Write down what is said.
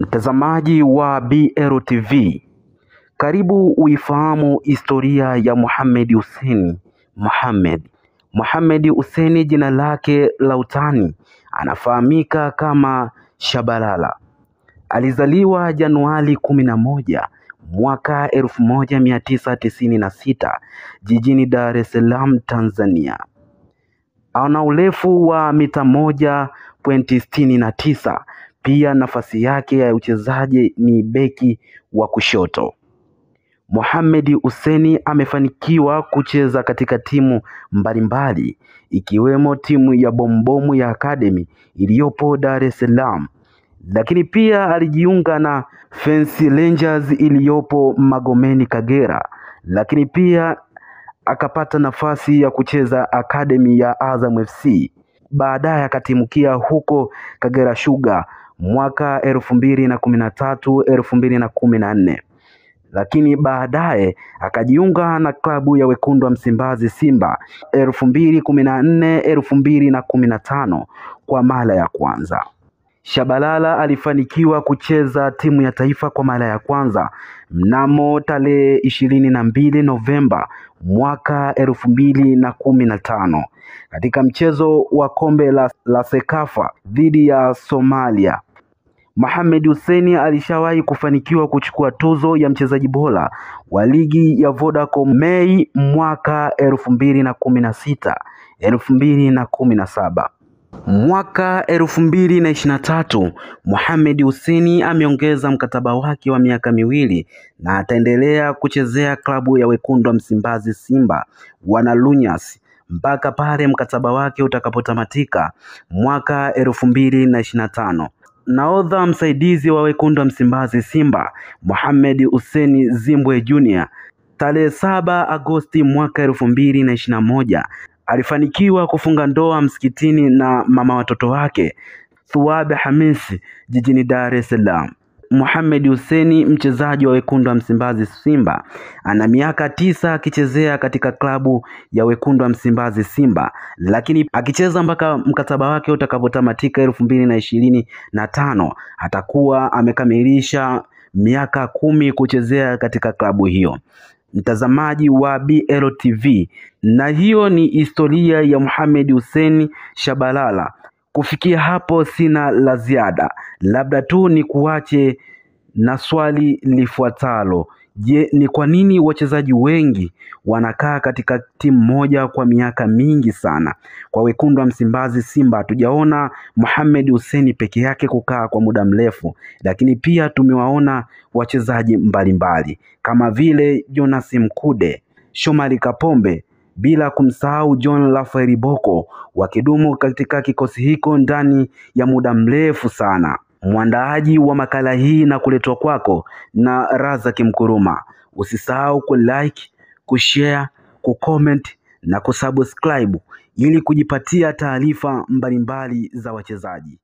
Mtazamaji wa BL TV, karibu uifahamu historia ya Mohamed Hussein Mohamed. Mohamed Hussein jina lake la utani anafahamika kama Shabalala. Alizaliwa Januari kumi na moja mwaka elfu moja mia tisa tisini na sita jijini Dar es Salaam, Tanzania. Ana urefu wa mita moja pointi sitini na tisa pia nafasi yake ya uchezaji ni beki wa kushoto. Mohamed Hussein amefanikiwa kucheza katika timu mbalimbali ikiwemo timu ya Bombomu ya Academy iliyopo Dar es Salaam, lakini pia alijiunga na Fancy Rangers iliyopo Magomeni Kagera, lakini pia akapata nafasi ya kucheza Academy ya Azam FC, baadaye akatimkia huko Kagera Sugar mwaka elfu mbili na kumi na tatu elfu mbili na kumi na nne lakini baadaye akajiunga na klabu ya wekundu wa Msimbazi Simba elfu mbili kumi na nne elfu mbili na kumi na tano kwa mara ya kwanza. Shabalala alifanikiwa kucheza timu ya taifa kwa mara ya kwanza mnamo tarehe ishirini na mbili Novemba mwaka elfu mbili na kumi na tano katika mchezo wa kombe la, la Sekafa dhidi ya Somalia. Mohamed Hussein alishawahi kufanikiwa kuchukua tuzo ya mchezaji bora wa ligi ya Vodacom Mei mwaka elfu mbili na kumi na sita elfu mbili na kumi na saba Mwaka elfu mbili na ishirini na tatu Mohamed Hussein ameongeza mkataba wake wa miaka miwili na ataendelea kuchezea klabu ya wekundu wa Msimbazi Simba Wanalunyas mpaka pale mkataba wake utakapotamatika mwaka elfu mbili na ishirini na tano naodha msaidizi wa wekundu wa Msimbazi Simba Mohamed Hussein Zimbwe Junior tarehe saba Agosti mwaka elfu mbili na ishirini na moja alifanikiwa kufunga ndoa msikitini na mama watoto wake Thuabe Hamisi jijini Dar es Salaam. Mohamed Hussein mchezaji wa wekundu wa Msimbazi Simba ana miaka tisa akichezea katika klabu ya wekundu wa Msimbazi Simba, lakini akicheza mpaka mkataba wake utakapotamatika elfu mbili na ishirini na tano atakuwa amekamilisha miaka kumi kuchezea katika klabu hiyo mtazamaji wa bltv na hiyo ni historia ya Mohamed Hussein Shabalala. Kufikia hapo sina la ziada, labda tu ni kuache na swali lifuatalo: je, ni kwa nini wachezaji wengi wanakaa katika timu moja kwa miaka mingi sana? Kwa wekundu wa Msimbazi, Simba, hatujaona Mohamed Hussein peke yake kukaa kwa muda mrefu, lakini pia tumewaona wachezaji mbalimbali kama vile Jonas Mkude, Shomari Kapombe bila kumsahau John Rafael boko wakidumu katika kikosi hiko ndani ya muda mrefu sana. Mwandaaji wa makala hii na kuletwa kwako na raza Mkuruma. Usisahau kulike, kushare, kucomment na kusubscribe ili kujipatia taarifa mbalimbali za wachezaji.